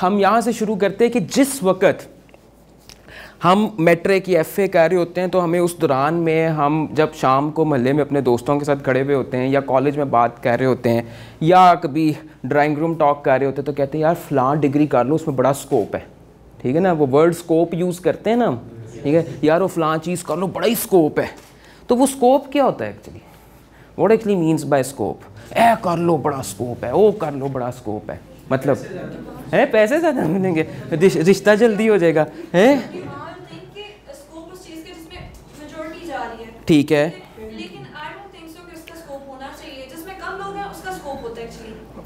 हम यहाँ से शुरू करते हैं कि जिस वक्त हम मेट्रिक या एफ ए कर रहे होते हैं तो हमें उस दौरान में हम जब शाम को महल्ले में अपने दोस्तों के साथ खड़े हुए होते हैं या कॉलेज में बात कर रहे होते हैं या कभी ड्राइंग रूम टॉक कर रहे होते हैं तो कहते हैं यार फ़लाँ डिग्री कर लो उसमें बड़ा स्कोप है ठीक है ना वो वर्ड स्कोप यूज़ करते हैं ना हम ठीक है यार वो फ़लाँ चीज़ कर लो बड़ा ही स्कोप है तो वो स्कोप क्या होता है actually what actually means by scope ए कर लो बड़ा स्कोप है ओ कर लो बड़ा स्कोप है मतलब है पैसे ज़्यादा मिलेंगे रिश्ता जल्दी हो जाएगा है ठीक है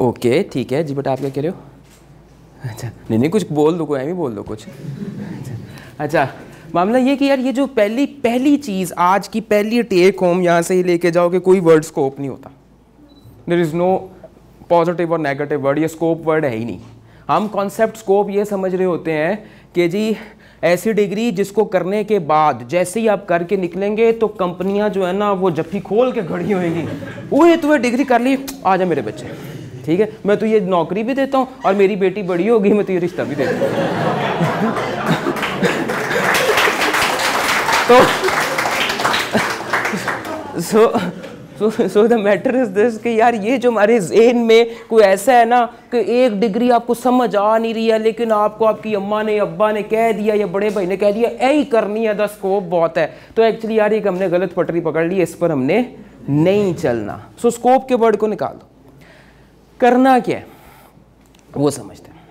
ओके ठीक है जी बट आप क्या कह रहे हो अच्छा नहीं नहीं कुछ बोल दो कोई भी ही बोल दो कुछ अच्छा मामला ये कि यार ये जो पहली पहली चीज़ आज की पहली टेक होम यहाँ से ही लेके जाओ कि कोई वर्ड स्कोप नहीं होता देर इज़ नो पॉजिटिव और नेगेटिव वर्ड ये स्कोप वर्ड है ही नहीं हम कॉन्सेप्ट स्कोप ये समझ रहे होते हैं कि जी ऐसी डिग्री जिसको करने के बाद जैसे ही आप करके निकलेंगे तो कंपनियां जो है ना वो जफ्फी खोल के खड़ी होएंगी ये तुम्हें डिग्री कर ली आ जाए मेरे बच्चे ठीक है मैं तो ये नौकरी भी देता हूँ और मेरी बेटी बड़ी होगी मैं तो ये रिश्ता भी देता हूँ तो so so, so the matter is this कि यार ये जो हमारे जेन में कोई ऐसा है ना कि एक डिग्री आपको समझ आ नहीं रही है लेकिन आपको आपकी अम्मा ने अब्बा ने कह दिया या बड़े भाई ने कह दिया यही करनी है द स्कोप बहुत है तो एक्चुअली यार एक हमने गलत पटरी पकड़ ली इस पर हमने नहीं चलना सो so, स्कोप के वर्ड को निकाल दो करना क्या है वो समझते हैं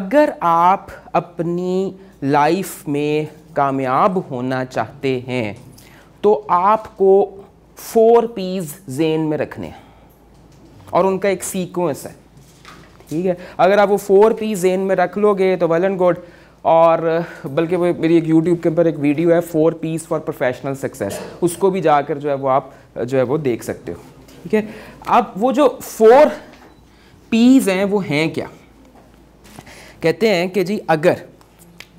अगर आप अपनी लाइफ में कामयाब होना चाहते हैं तो आपको फोर पीज जेन में रखने हैं और उनका एक सीक्वेंस है ठीक है अगर आप वो फोर पी जेन में रख लोगे तो वेल एंड गुड और बल्कि वो मेरी एक यूट्यूब के ऊपर एक वीडियो है four Ps for professional success उसको भी जाकर जो है वो आप जो है वो देख सकते हो ठीक है अब वो जो फोर पीज हैं वो हैं क्या कहते हैं कि जी अगर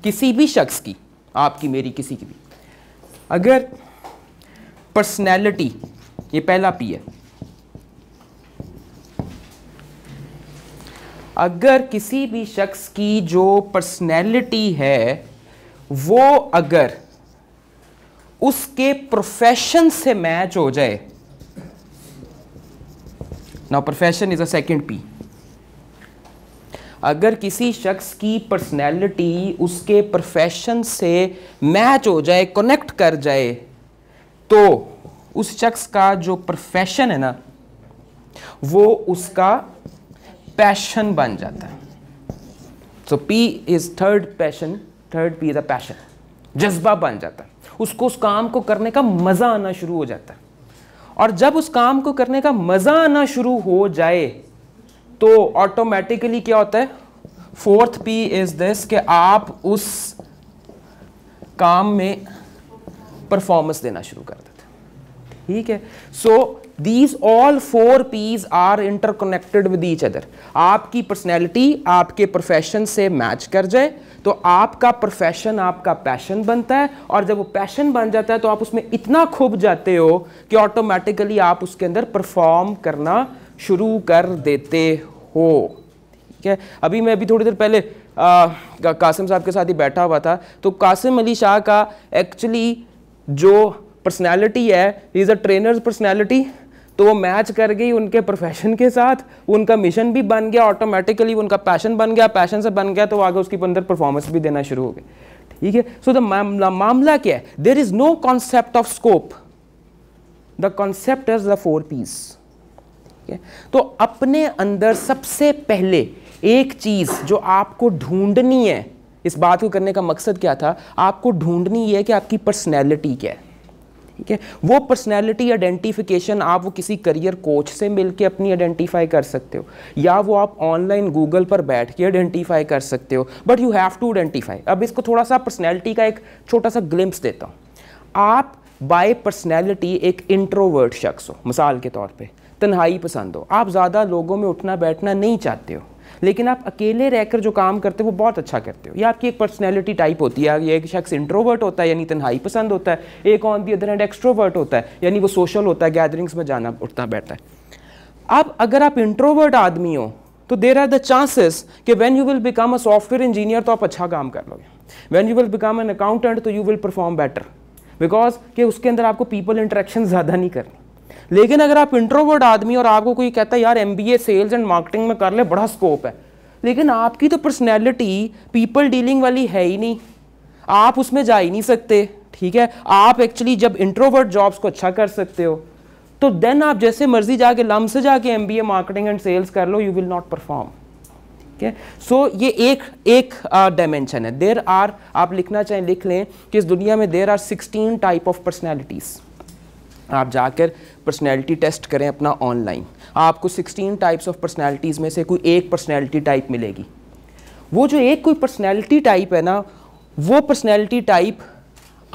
किसी भी शख्स की आपकी मेरी किसी की भी अगर पर्सनैलिटी ये पहला पी है अगर किसी भी शख्स की जो पर्सनैलिटी है वो अगर उसके प्रोफेशन से मैच हो जाए ना profession is a second P अगर किसी शख्स की पर्सनैलिटी उसके प्रोफेशन से मैच हो जाए कनेक्ट कर जाए तो उस शख्स का जो प्रोफेशन है ना वो उसका पैशन बन जाता है so P is third passion third P is a passion जज्बा बन जाता है उसको उस काम को करने का मज़ा आना शुरू हो जाता है और जब उस काम को करने का मज़ा आना शुरू हो जाए तो ऑटोमेटिकली क्या होता है फोर्थ पी इज दिस कि आप उस काम में परफॉर्मेंस देना शुरू कर देते ठीक है so these all four Ps are interconnected with each other आपकी पर्सनैलिटी आपके प्रोफेशन से मैच कर जाए तो आपका प्रोफेशन आपका पैशन बनता है और जब वो पैशन बन जाता है तो आप उसमें इतना खूब जाते हो कि ऑटोमेटिकली आप उसके अंदर परफॉर्म करना शुरू कर देते हो ठीक है अभी मैं अभी थोड़ी देर पहले आ, कासिम साहब के साथ ही बैठा हुआ था तो कासिम अली शाह का एक्चुअली जो पर्सनैलिटी है इज़ अ ट्रेनर्स पर्सनैलिटी तो वो मैच कर गई उनके प्रोफेशन के साथ उनका मिशन भी बन गया ऑटोमेटिकली उनका पैशन बन गया पैशन से बन गया तो आगे उसके अंदर परफॉर्मेंस भी देना शुरू हो गया ठीक है सो द मामला मामला क्या है there is no concept of scope the concept is the four Ps तो अपने अंदर सबसे पहले एक चीज जो आपको ढूंढनी है इस बात को करने का मकसद क्या था आपको ढूंढनी है कि आपकी पर्सनैलिटी क्या है ठीक है वो पर्सनैलिटी आइडेंटिफिकेशन आप वो किसी करियर कोच से मिल के अपनी आइडेंटिफाई कर सकते हो या वो आप ऑनलाइन गूगल पर बैठ के आइडेंटिफाई कर सकते हो but you have to identify अब इसको थोड़ा सा पर्सनैलिटी का एक छोटा सा ग्लिम्स देता हूँ आप बाय पर्सनैलिटी एक इंट्रोवर्ट शख्स हो मिसाल के तौर पर तन्हाई पसंद हो आप ज़्यादा लोगों में उठना बैठना नहीं चाहते हो लेकिन आप अकेले रहकर जो काम करते हो वो बहुत अच्छा करते हो या आपकी एक पर्सनैलिटी टाइप होती है या एक शख्स इंट्रोवर्ट होता है यानी तनहाई पसंद होता है एक on the other hand extrovert होता है यानी वो सोशल होता है गैदरिंग्स में जाना उठता बैठता है अब अगर आप इंट्रोवर्ट आदमी हो तो देर आर द चांसेस कि when you will become a software engineer तो आप अच्छा काम कर लोगे when you will become an accountant तो you will perform better because कि उसके अंदर आपको पीपल इंट्रैक्शन ज़्यादा नहीं करनी लेकिन अगर आप इंट्रोवर्ड आदमी और आपको कोई कहता है यार एम सेल्स एंड मार्केटिंग में कर ले बड़ा स्कोप है लेकिन आपकी तो पर्सनैलिटी पीपल डीलिंग वाली है ही नहीं आप उसमें जा ही नहीं सकते ठीक है आप एक्चुअली जब इंट्रोवर्ट जॉब्स को अच्छा कर सकते हो तो देन आप जैसे मर्जी जाके लम से जाके M B A marketing and sales कर लो यू विल नॉट परफॉर्म ठीक है सो ये एक एक डायमेंशन uh, है देर आर आप लिखना चाहें लिख लें कि इस दुनिया में there are sixteen type of personalities आप जाकर पर्सनैलिटी टेस्ट करें अपना ऑनलाइन आपको 16 टाइप्स ऑफ पर्सनैलिटीज़ में से कोई एक पर्सनैलिटी टाइप मिलेगी वो जो एक कोई पर्सनैलिटी टाइप है ना वो पर्सनैलिटी टाइप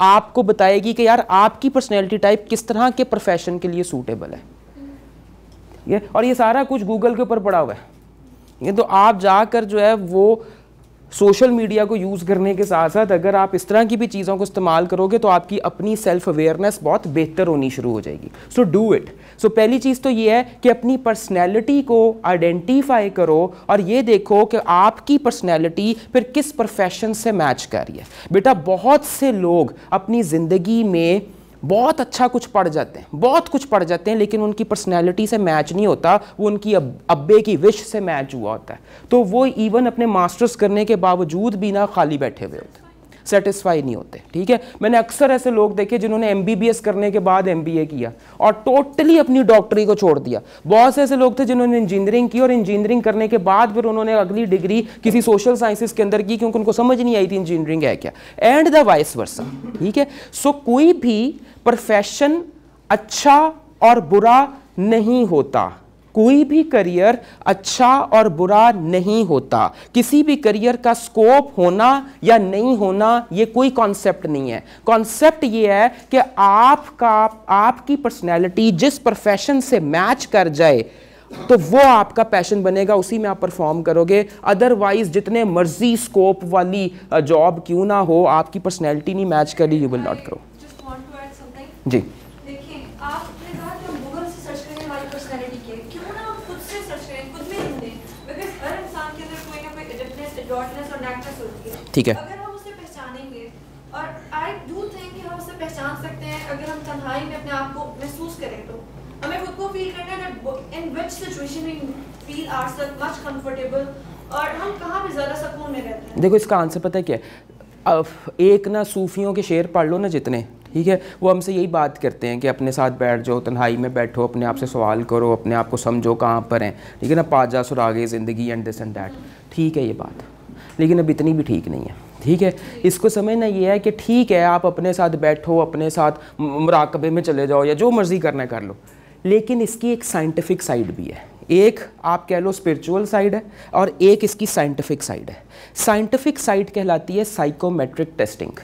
आपको बताएगी कि यार आपकी पर्सनैलिटी टाइप किस तरह के प्रोफेशन के लिए सूटेबल है ये और ये सारा कुछ गूगल के ऊपर पड़ा हुआ है ये तो आप जाकर जो है वो सोशल मीडिया को यूज़ करने के साथ साथ अगर आप इस तरह की भी चीज़ों को इस्तेमाल करोगे तो आपकी अपनी सेल्फ अवेयरनेस बहुत बेहतर होनी शुरू हो जाएगी सो डू इट सो पहली चीज़ तो ये है कि अपनी पर्सनैलिटी को आइडेंटिफाई करो और ये देखो कि आपकी पर्सनैलिटी फिर किस प्रोफेशन से मैच कर रही है बेटा बहुत से लोग अपनी ज़िंदगी में बहुत अच्छा कुछ पढ़ जाते हैं बहुत कुछ पढ़ जाते हैं लेकिन उनकी पर्सनैलिटी से मैच नहीं होता वो उनकी अब अब्बे की विश से मैच हुआ होता है तो वो इवन अपने मास्टर्स करने के बावजूद भी ना खाली बैठे हुए होते सेटिस्फाई नहीं होते ठीक है मैंने अक्सर ऐसे लोग देखे जिन्होंने एम करने के बाद एम किया और टोटली अपनी डॉक्टरी को छोड़ दिया बहुत से ऐसे लोग थे जिन्होंने इंजीनियरिंग की और इंजीनियरिंग करने के बाद फिर उन्होंने अगली डिग्री किसी सोशल साइंसिस के अंदर की क्योंकि उनको समझ नहीं आई थी इंजीनियरिंग है क्या एंड द वाइस वर्सा ठीक है सो कोई भी पर फैशन अच्छा और बुरा नहीं होता कोई भी करियर अच्छा और बुरा नहीं होता किसी भी करियर का स्कोप होना या नहीं होना ये कोई कॉन्सेप्ट नहीं है कॉन्सेप्ट ये है कि आपका आपकी पर्सनैलिटी जिस प्रोफेशन से मैच कर जाए तो वो आपका पैशन बनेगा उसी में आप परफॉर्म करोगे अदरवाइज जितने मर्जी स्कोप वाली जॉब क्यों ना हो आपकी पर्सनैलिटी नहीं मैच कर ली यू विल नॉट ग्रो जी ठीक है अगर हम उसे पहचानेंगे और आई डू थिंक कि हम उसे पहचान सकते हैं अगर हम तन्हाई में अपने आप को महसूस करें तो हमें खुद को फील करना है in situation we feel ourself much comfortable और हम पे ज़्यादा सुकून में रहते हैं देखो इसका आंसर पता है क्या है एक ना सूफियों के शेर पढ़ लो ना जितने ठीक है वो हमसे यही बात करते हैं कि अपने साथ बैठ जाओ तन्हाई में बैठो अपने आप से सवाल करो अपने आप को समझो कहाँ पर हैं ठीक है ना पाजा सुरागे ज़िंदगी एंड दिस एंड डैट ठीक है ये बात लेकिन अब इतनी भी ठीक नहीं है ठीक है इसको समझना ये है कि ठीक है आप अपने साथ बैठो अपने साथ मराकबे में चले जाओ या जो मर्ज़ी करना कर लो लेकिन इसकी एक साइंटिफिक साइड भी है एक आप कह लो स्पिरिचुअल साइड है और एक इसकी साइंटिफिक साइड है साइंटिफिक साइड कहलाती है साइकोमेट्रिक टेस्टिंग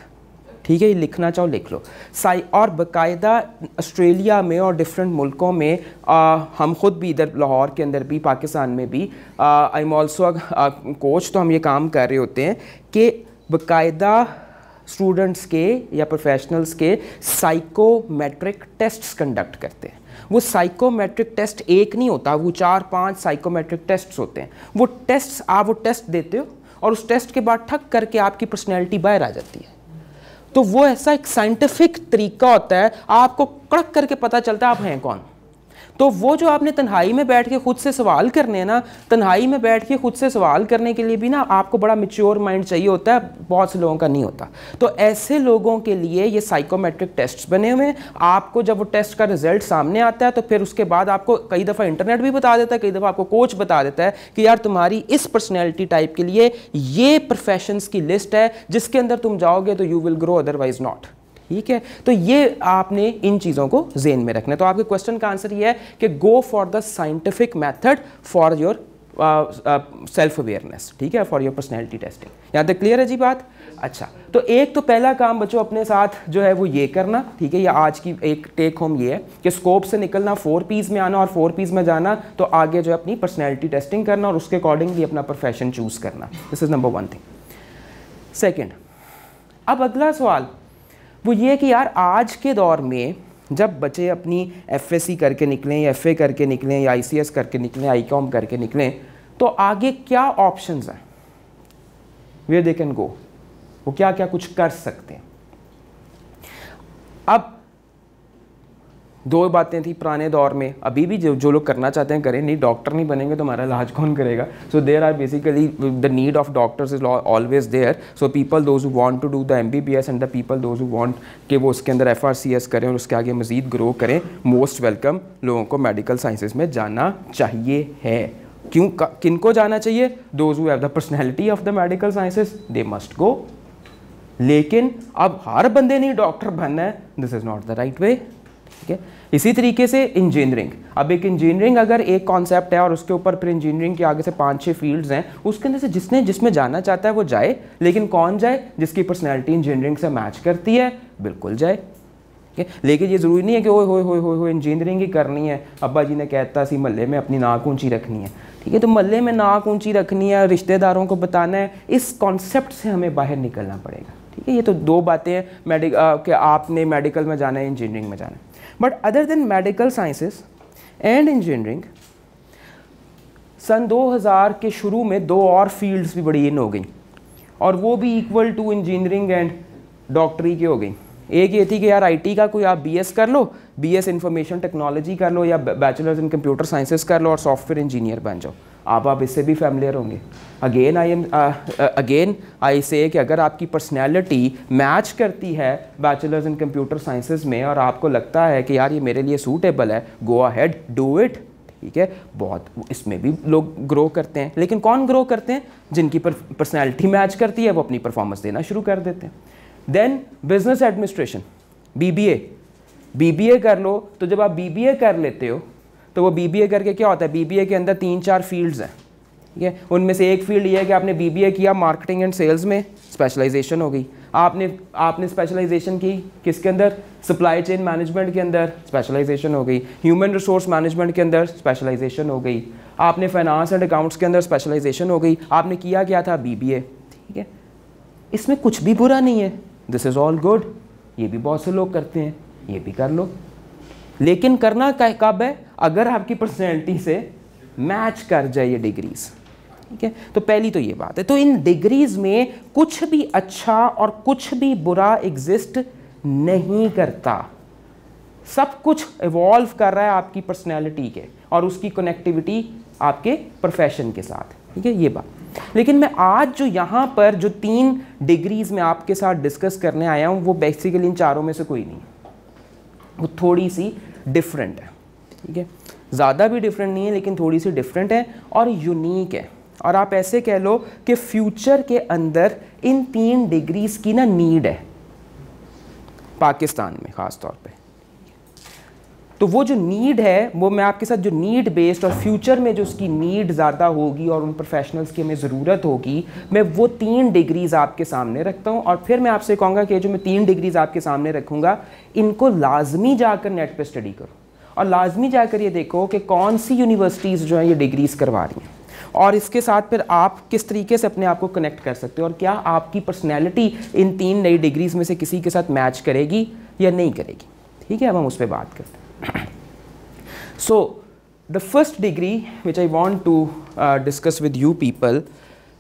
ठीक है ये लिखना चाहो लिख लो साई और बाकायदा ऑस्ट्रेलिया में और डिफरेंट मुल्कों में आ, हम खुद भी इधर लाहौर के अंदर भी पाकिस्तान में भी आई एम ऑल्सो कोच तो हम ये काम कर रहे होते हैं कि बाकायदा स्टूडेंट्स के या प्रोफेशनल्स के साइकोमेट्रिक टेस्ट्स कंडक्ट करते हैं वो साइकोमेट्रिक टेस्ट एक नहीं होता वो चार पांच साइकोमेट्रिक टेस्ट्स होते हैं वो टेस्ट आप वो टेस्ट देते हो और उस टेस्ट के बाद ठक करके आपकी पर्सनैलिटी बाहर आ जाती है तो वो ऐसा एक साइंटिफिक तरीका होता है आपको कड़क करके पता चलता है आप हैं कौन तो वो जो आपने तन्हाई में बैठ के ख़ुद से सवाल करने हैं ना तन्हाई में बैठ के ख़ुद से सवाल करने के लिए भी ना आपको बड़ा मिच्योर माइंड चाहिए होता है बहुत से लोगों का नहीं होता तो ऐसे लोगों के लिए ये साइकोमेट्रिक टेस्ट बने हुए हैं आपको जब वो टेस्ट का रिजल्ट सामने आता है तो फिर उसके बाद आपको कई दफ़ा इंटरनेट भी बता देता है कई दफ़ा आपको कोच बता देता है कि यार तुम्हारी इस पर्सनैलिटी टाइप के लिए ये प्रोफेशन की लिस्ट है जिसके अंदर तुम जाओगे तो you will grow otherwise not ठीक है तो ये आपने इन चीज़ों को जेन में रखना है तो आपके क्वेश्चन का आंसर ये है कि go for the scientific method for your self awareness ठीक है फॉर योर पर्सनैलिटी टेस्टिंग यहाँ तक क्लियर है जी बात अच्छा तो एक तो पहला काम बच्चों अपने साथ जो है वो ये करना ठीक है या आज की एक टेक होम ये है कि स्कोप से निकलना फोर पीज में आना और फोर पीज में जाना तो आगे जो है अपनी पर्सनैलिटी टेस्टिंग करना और उसके अकॉर्डिंगली अपना प्रोफेशन चूज़ करना this is number one thing second अब अगला सवाल वो ये है कि यार आज के दौर में जब बच्चे अपनी एफ करके निकलें या एफ करके निकलें या आई करके निकलें आई करके निकलें तो आगे क्या ऑप्शन हैं वेयर दे कैन गो वो क्या क्या कुछ कर सकते हैं अब दो बातें थी पुराने दौर में अभी भी जो जो लोग करना चाहते हैं करें नहीं डॉक्टर नहीं बनेंगे तो हमारा इलाज कौन करेगा so there are basically the need of doctors is always there so people those who want to do the M B B S and the people those who want के वो उसके अंदर एफ आर सी एस करें और उसके आगे मजीद grow करें मोस्ट वेलकम लोगों को मेडिकल साइंसेज में जाना चाहिए है क्यों किन को जाना चाहिए those who have the personality of the medical sciences they must go लेकिन अब हर बंदे नहीं डॉक्टर बनना है this is not the right way ठीक है इसी तरीके से इंजीनियरिंग अब एक इंजीनियरिंग अगर एक कॉन्सेप्ट है और उसके ऊपर फिर इंजीनियरिंग के आगे से पाँच छः फील्ड्स हैं उसके अंदर से जिसने जिसमें जाना चाहता है वो जाए लेकिन कौन जाए जिसकी पर्सनैलिटी इंजीनियरिंग से मैच करती है बिल्कुल जाए ठीक है लेकिन ये ज़रूरी नहीं है कि ओ हो हो हो इंजीनियरिंग ही करनी है अब्बा जी ने कहता सी महल्ले में अपनी नाक ऊंची रखनी है ठीक है तो महल्ले में नाक ऊंची रखनी है रिश्तेदारों को बताना है इस कॉन्सेप्ट से हमें बाहर निकलना पड़ेगा ठीक है ये तो दो बातें मेडिकल के कि आपने मेडिकल में जाना है इंजीनियरिंग में जाना है but other than medical sciences and engineering सन 2000 के शुरू में दो और फील्ड्स भी बड़ी इन हो गई और वो भी इक्वल टू इंजीनियरिंग एंड डॉक्टरी की हो गई एक ये थी कि यार आईटी का कोई आप बीएस कर लो बीएस इंफॉर्मेशन टेक्नोलॉजी कर लो या बैचलर्स इन कंप्यूटर साइंसेस कर लो और सॉफ्टवेयर इंजीनियर बन जाओ आप आप इससे भी फैमिलियर होंगे again I am again I say कि अगर आपकी पर्सनैलिटी मैच करती है बैचलर्स इन कंप्यूटर साइंसेज में और आपको लगता है कि यार ये मेरे लिए सूटेबल है गो अहेड डू इट ठीक है बहुत इसमें भी लोग ग्रो करते हैं लेकिन कौन ग्रो करते हैं जिनकी पर्सनैलिटी मैच करती है वो अपनी परफॉर्मेंस देना शुरू कर देते हैं then business administration B B A कर लो तो जब आप बी कर लेते हो तो वो बी करके क्या होता है बी के अंदर तीन चार फील्ड्स हैं ठीक है उनमें से एक फील्ड ये है कि आपने बी किया मार्केटिंग एंड सेल्स में स्पेशलाइजेशन हो गई आपने आपने स्पेशलाइजेशन की किसके अंदर सप्लाई चेन मैनेजमेंट के अंदर स्पेशलाइजेशन हो गई ह्यूमन रिसोर्स मैनेजमेंट के अंदर स्पेशलाइजेशन हो गई आपने फाइनेंस एंड अकाउंट्स के अंदर स्पेशलाइजेशन हो गई आपने किया क्या था बी ठीक है इसमें कुछ भी बुरा नहीं है दिस इज़ ऑल गुड ये भी बहुत से लोग करते हैं ये भी कर लो लेकिन करना कब है अगर आपकी पर्सनैलिटी से मैच कर जाए ये डिग्रीज़ ठीक है तो पहली तो ये बात है तो इन डिग्रीज़ में कुछ भी अच्छा और कुछ भी बुरा एग्जिस्ट नहीं करता सब कुछ इवॉल्व कर रहा है आपकी पर्सनैलिटी के और उसकी कनेक्टिविटी आपके प्रोफेशन के साथ ठीक है ये बात लेकिन मैं आज जो यहाँ पर जो तीन डिग्रीज़ में आपके साथ डिस्कस करने आया हूँ वो बेसिकली इन चारों में से कोई नहीं है वो थोड़ी सी डिफरेंट है ठीक है ज़्यादा भी डिफरेंट नहीं है लेकिन थोड़ी सी डिफरेंट है और यूनिक है और आप ऐसे कह लो कि फ्यूचर के अंदर इन तीन डिग्रीज़ की ना नीड है पाकिस्तान में ख़ास तौर पे तो वो जो नीड है वो मैं आपके साथ जो नीड बेस्ड और फ्यूचर में जो उसकी नीड ज़्यादा होगी और उन प्रोफेशनल्स की हमें ज़रूरत होगी मैं वो तीन डिग्रीज़ आपके सामने रखता हूँ और फिर मैं आपसे कहूँगा कि जो मैं तीन डिग्रीज़ आपके सामने रखूँगा इनको लाजमी जाकर नेट पर स्टडी करो और लाजमी जाकर ये देखो कि कौन सी यूनिवर्सिटीज़ जो हैं ये डिग्रीज़ करवा रही हैं और इसके साथ फिर आप किस तरीके से अपने आप को कनेक्ट कर सकते हो और क्या आपकी पर्सनैलिटी इन तीन नई डिग्रीज़ में से किसी के साथ मैच करेगी या नहीं करेगी ठीक है अब हम उस पर बात करते हैं so the first degree which I want to uh, discuss with you people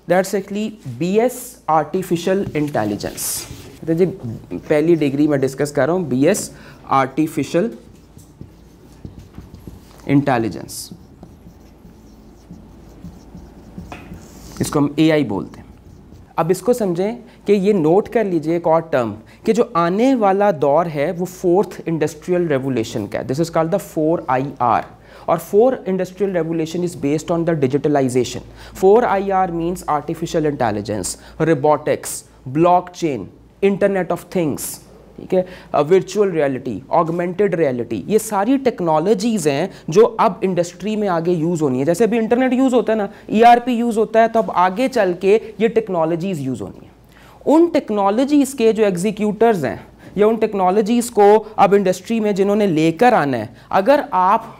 that's actually BS Artificial Intelligence the जी पहली डिग्री मैं डिस्कस कर रहा हूँ बी एस आर्टिफिशियल इंटेलिजेंस इसको हम एआई बोलते हैं अब इसको समझें कि ये नोट कर लीजिए एक और टर्म कि जो आने वाला दौर है वो फोर्थ इंडस्ट्रियल रेवोल्यूशन का है this is called the four I R और four industrial revolution is based on the digitalization four I R means artificial intelligence robotics blockchain internet of things ठीक है वर्चुअल रियलिटी ऑगमेंटेड रियलिटी ये सारी technologies हैं जो अब industry में आगे यूज़ होनी है जैसे अभी इंटरनेट यूज़ होता है ना ई e यूज़ होता है तो अब आगे चल के ये टेक्नोलॉजीज़ यूज़ होनी है उन टेक्नोलॉजीज़ के जो एग्जीक्यूटर्स हैं या उन टेक्नोलॉजीज़ को अब इंडस्ट्री में जिन्होंने लेकर आना है अगर आप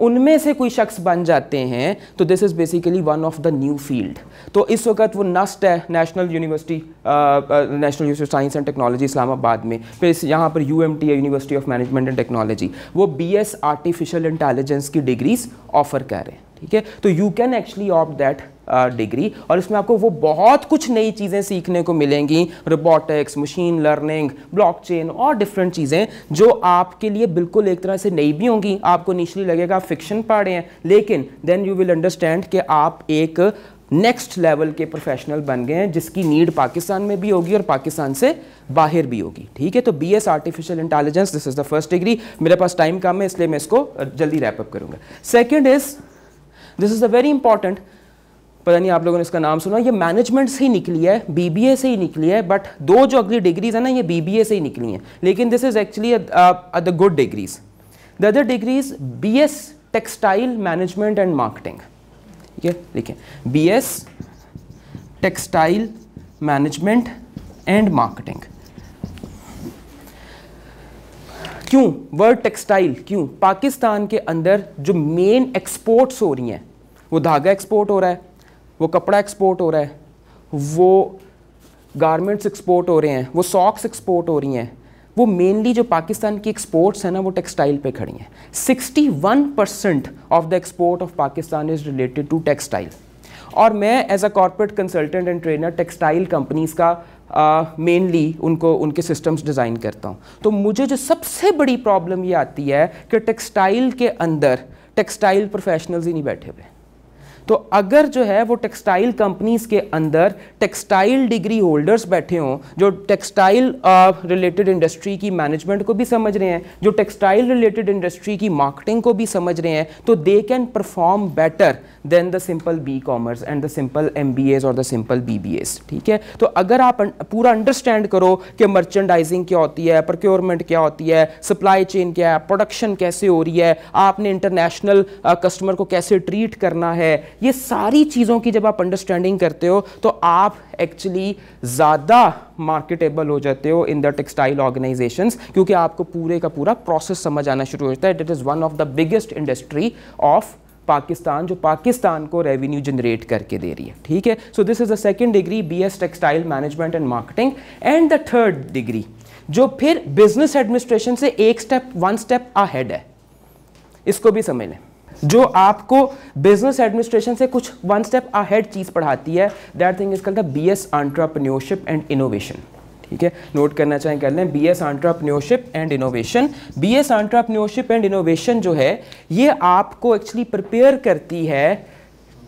उनमें से कोई शख्स बन जाते हैं तो this is basically one of the new field तो इस वक्त वो नस्ट है national university national university science and technology Islamabad में फिर इस यहाँ पर यू एम टी है university of management and technology वो बी एस आर्टिफिशियल इंटेलिजेंस की डिग्रीज ऑफर कर रहे हैं ठीक है तो you can actually opt that degree और इसमें आपको वो बहुत कुछ नई चीज़ें सीखने को मिलेंगी रोबोटिक्स मशीन लर्निंग ब्लॉकचेन और डिफरेंट चीज़ें जो आपके लिए बिल्कुल एक तरह से नई भी होंगी आपको निचली लगेगा फिक्शन पढ़ रहे हैं लेकिन देन यू विल अंडरस्टैंड कि आप एक नेक्स्ट लेवल के प्रोफेशनल बन गए हैं जिसकी नीड पाकिस्तान में भी होगी और पाकिस्तान से बाहर भी होगी ठीक है तो B S artificial intelligence this is the first degree मेरे पास टाइम कम है इसलिए मैं इसको जल्दी रैपअप करूंगा second is this is a very important पता नहीं आप लोगों ने इसका नाम सुना ये मैनेजमेंट से ही निकली है बीबीए से ही निकली है बट दो जो अगली डिग्रीज है ना ये बीबीए से ही निकली हैं लेकिन this is actually the good degrees the other degrees B S textile management and marketing ठीक है देखिए B S textile management and marketing क्यों वर्ल्ड टेक्सटाइल क्यों पाकिस्तान के अंदर जो मेन एक्सपोर्ट्स हो रही हैं वो धागा एक्सपोर्ट हो रहा है वो कपड़ा एक्सपोर्ट हो रहा है वो गारमेंट्स एक्सपोर्ट हो रहे हैं वो सॉक्स एक्सपोर्ट हो रही हैं वो मेनली जो पाकिस्तान की एक्सपोर्ट्स हैं ना वो टेक्सटाइल पे खड़ी हैं 61 percent of the export of Pakistan is related to textile और मैं as a corporate consultant and trainer textile companies का मेनली uh, उनको उनके सिस्टम्स डिज़ाइन करता हूँ तो मुझे जो सबसे बड़ी प्रॉब्लम ये आती है कि टेक्सटाइल के अंदर टेक्सटाइल प्रोफेशनल्स ही नहीं बैठे हुए तो अगर जो है वो टेक्सटाइल कंपनीज के अंदर टेक्सटाइल डिग्री होल्डर्स बैठे हों जो टेक्सटाइल रिलेटेड इंडस्ट्री की मैनेजमेंट को भी समझ रहे हैं जो टेक्सटाइल रिलेटेड इंडस्ट्री की मार्केटिंग को भी समझ रहे हैं तो they can perform better than the simple B commerce and the simple M और द सिंपल बी ठीक है तो अगर आप पूरा अंडरस्टैंड करो कि मर्चेंडाइजिंग क्या होती है प्रोक्योरमेंट क्या होती है सप्लाई चेन क्या है प्रोडक्शन कैसे हो रही है आपने इंटरनेशनल कस्टमर को कैसे ट्रीट करना है ये सारी चीज़ों की जब आप अंडरस्टैंडिंग करते हो तो आप एक्चुअली ज़्यादा मार्केटेबल हो जाते हो इन द टेक्सटाइल ऑर्गेनाइजेशन क्योंकि आपको पूरे का पूरा प्रोसेस समझ आना शुरू हो जाता है that is one of the biggest industry of Pakistan जो पाकिस्तान को रेवेन्यू जनरेट करके दे रही है ठीक है so this is the second degree B S textile management and marketing and the third degree जो फिर बिजनेस एडमिनिस्ट्रेशन से एक स्टेप वन स्टेप अहेड है इसको भी समझ लें जो आपको बिजनेस एडमिनिस्ट्रेशन से कुछ वन स्टेप अहेड चीज़ पढ़ाती है that thing is called the B S entrepreneurship and innovation ठीक है नोट करना चाहें कर लें B S entrepreneurship and innovation B S entrepreneurship and innovation जो है ये आपको एक्चुअली प्रिपेयर करती है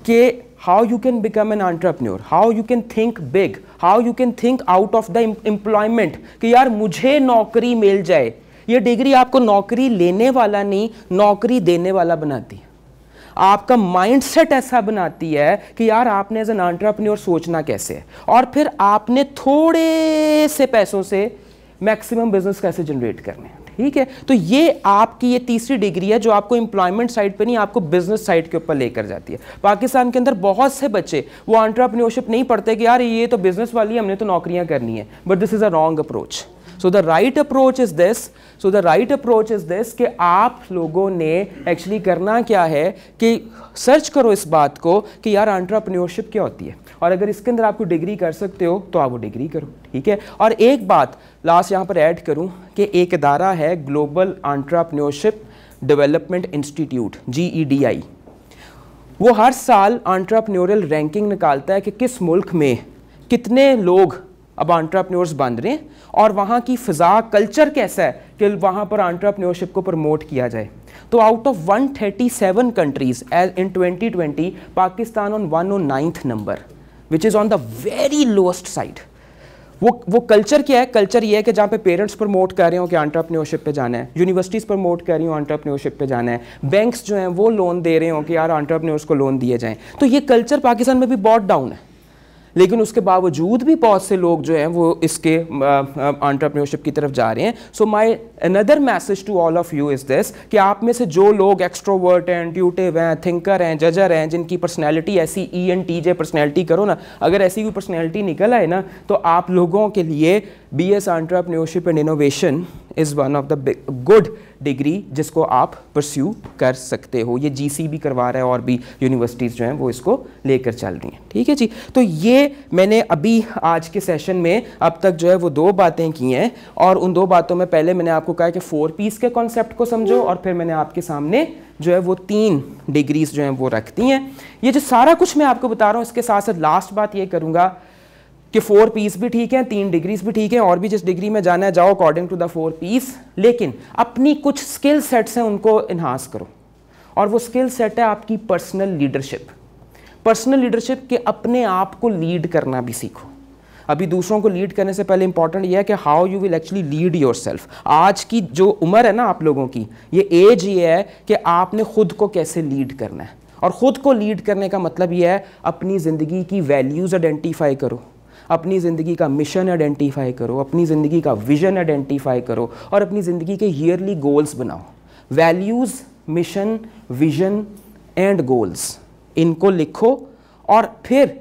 कि how you can become an entrepreneur how you can think big how you can think out of the employment कि यार मुझे नौकरी मिल जाए ये डिग्री आपको नौकरी लेने वाला नहीं नौकरी देने वाला बनाती है आपका माइंडसेट ऐसा बनाती है कि यार आपने एज एन आंट्रप्रन्योर सोचना कैसे है और फिर आपने थोड़े से पैसों से मैक्सिमम बिजनेस कैसे जनरेट करने हैं ठीक है तो ये आपकी ये तीसरी डिग्री है जो आपको एम्प्लॉयमेंट साइड पे नहीं आपको बिजनेस साइड के ऊपर लेकर जाती है पाकिस्तान के अंदर बहुत से बच्चे वो आंट्रप्रन्योरशिप नहीं पढ़ते कि यार ये तो बिजनेस वाली है हमने तो नौकरियां करनी है but this is a wrong approach so the right approach is this so the right approach is this कि आप लोगों ने एक्चुअली करना क्या है कि सर्च करो इस बात को कि यार आंट्रप्रन्योरशिप क्या होती है और अगर इसके अंदर आपको डिग्री कर सकते हो तो आप वो डिग्री करो ठीक है और एक बात लास्ट यहाँ पर ऐड करूँ कि एक अदारा है global entrepreneurship development institute G E D I वो हर साल आंट्रप्रन्योरल रैंकिंग निकालता है कि किस मुल्क में कितने लोग अब आंट्रप्रनोर्स बन रहे हैं और वहाँ की फ़िज़ा कल्चर कैसा है कि वहाँ पर आंट्रप्रनोरशिप को प्रमोट किया जाए तो out of 137 countries as in twenty twenty Pakistan on one O ninth number which is on the very lowest side वो वो कल्चर क्या है कल्चर ये है कि जहाँ पे पेरेंट्स प्रमोट कर रहे हो कि आंट्रप्रनोरशिप पे जाना है यूनिवर्सिटीज़ प्रमोट कर रही हो आंट्रप्रनोरशिप पे जाना है बैंक्स जो हैं वो लोन दे रहे हो कि यार आंट्रप्रनोर्स को लोन दिए जाएँ तो ये कल्चर पाकिस्तान में भी बहुत डाउन है लेकिन उसके बावजूद भी बहुत से लोग जो हैं वो इसके ऑन्टरप्रनोरशिप की तरफ जा रहे हैं so my another message to all of you is this कि आप में से जो लोग एक्स्ट्रोवर्ट हैं इंट्यूटिव हैं थिंकर हैं जजर हैं जिनकी पर्सनैलिटी ऐसी E N T J personality करो ना अगर ऐसी कोई पर्सनैलिटी निकल आए ना तो आप लोगों के लिए B S entrepreneurship and innovation is one of the good degree जिसको आप परस्यू कर सकते हो ये जी भी करवा रहा है और भी यूनिवर्सिटीज़ जो हैं वो इसको लेकर चल रही हैं ठीक है जी तो ये मैंने अभी आज के सेशन में अब तक जो है वो दो बातें की हैं और उन दो बातों में पहले मैंने आपको कहा कि फोर पीस के कॉन्सेप्ट को समझो और फिर मैंने आपके सामने जो है वो तीन डिग्रीज जो हैं वो रखती हैं ये जो सारा कुछ मैं आपको बता रहा हूँ इसके साथ साथ लास्ट बात ये करूँगा कि फोर पीस भी ठीक है तीन डिग्रीज भी ठीक है और भी जिस डिग्री में जाना है जाओ according to the four piece लेकिन अपनी कुछ स्किल सेट्स हैं उनको इन्हांस करो और वो स्किल सेट है आपकी पर्सनल लीडरशिप पर्सनल लीडरशिप के अपने आप को लीड करना भी सीखो अभी दूसरों को लीड करने से पहले इंपॉर्टेंट यह है कि how you will actually lead your self आज की जो उम्र है ना आप लोगों की ये एज ये है कि आपने खुद को कैसे लीड करना है और ख़ुद को लीड करने का मतलब यह है अपनी ज़िंदगी की वैल्यूज़ आइडेंटिफाई करो अपनी ज़िंदगी का मिशन आइडेंटिफाई करो अपनी ज़िंदगी का विजन आइडेंटिफाई करो और अपनी ज़िंदगी के ईयरली गोल्स बनाओ values mission vision and goals इनको लिखो और फिर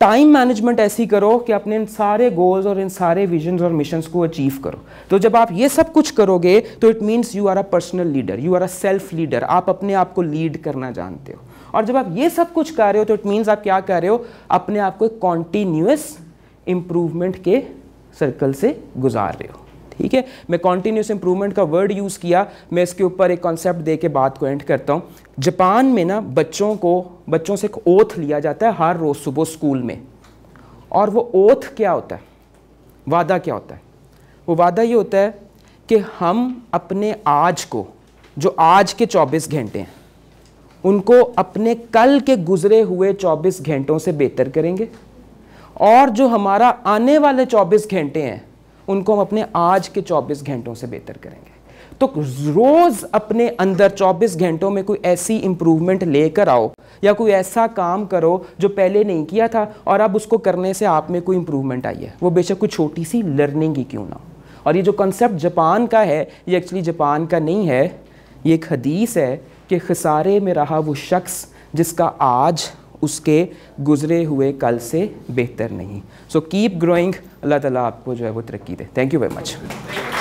टाइम मैनेजमेंट ऐसी करो कि अपने इन सारे गोल्स और इन सारे विजन्स और मिशंस को अचीव करो तो जब आप ये सब कुछ करोगे तो it means you are a personal leader you are a self leader आप अपने आप को लीड करना जानते हो और जब आप ये सब कुछ कर रहे हो तो इट मीन्स आप क्या कर रहे हो अपने आप को एक कॉन्टीन्यूस इम्प्रूवमेंट के सर्कल से गुजार रहे हो ठीक है मैं कॉन्टीन्यूस इम्प्रूवमेंट का वर्ड यूज़ किया मैं इसके ऊपर एक कॉन्सेप्ट दे के बात को एंड करता हूँ जापान में ना बच्चों को बच्चों से एक ओथ लिया जाता है हर रोज़ सुबह स्कूल में और वो ओथ क्या होता है वादा क्या होता है वो वादा ये होता है कि हम अपने आज को जो आज के 24 घंटे हैं उनको अपने कल के गुजरे हुए 24 घंटों से बेहतर करेंगे और जो हमारा आने वाले 24 घंटे हैं उनको हम अपने आज के 24 घंटों से बेहतर करेंगे तो रोज़ अपने अंदर 24 घंटों में कोई ऐसी इम्प्रूवमेंट लेकर आओ या कोई ऐसा काम करो जो पहले नहीं किया था और अब उसको करने से आप में कोई इम्प्रूवमेंट आई है वो बेशक कोई छोटी सी लर्निंग ही क्यों ना और ये जो कंसेप्ट जापान का है ये एक्चुअली जापान का नहीं है ये एक हदीस है कि खसारे में रहा वो शख्स जिसका आज उसके गुजरे हुए कल से बेहतर नहीं सो कीप ग्रोइंग अल्लाह ताला आपको जो है वो तरक्की दे थैंक यू वेरी मच